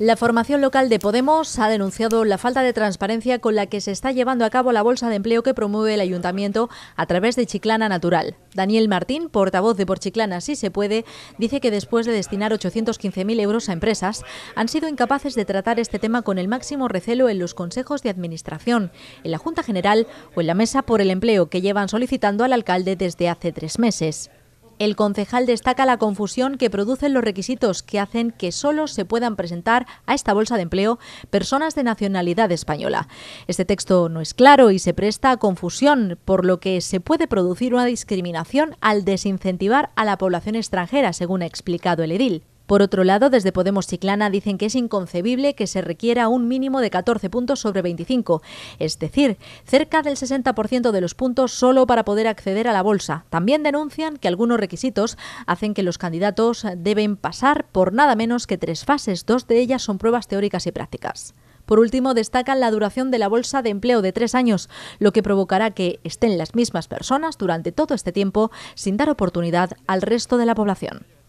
La formación local de Podemos ha denunciado la falta de transparencia con la que se está llevando a cabo la bolsa de empleo que promueve el ayuntamiento a través de Chiclana Natural. Daniel Martín, portavoz de Por Chiclana Si Se Puede, dice que después de destinar 815.000 euros a empresas, han sido incapaces de tratar este tema con el máximo recelo en los consejos de administración, en la Junta General o en la Mesa por el Empleo que llevan solicitando al alcalde desde hace tres meses. El concejal destaca la confusión que producen los requisitos que hacen que solo se puedan presentar a esta bolsa de empleo personas de nacionalidad española. Este texto no es claro y se presta a confusión, por lo que se puede producir una discriminación al desincentivar a la población extranjera, según ha explicado el edil. Por otro lado, desde Podemos Chiclana dicen que es inconcebible que se requiera un mínimo de 14 puntos sobre 25, es decir, cerca del 60% de los puntos solo para poder acceder a la bolsa. También denuncian que algunos requisitos hacen que los candidatos deben pasar por nada menos que tres fases, dos de ellas son pruebas teóricas y prácticas. Por último, destacan la duración de la bolsa de empleo de tres años, lo que provocará que estén las mismas personas durante todo este tiempo sin dar oportunidad al resto de la población.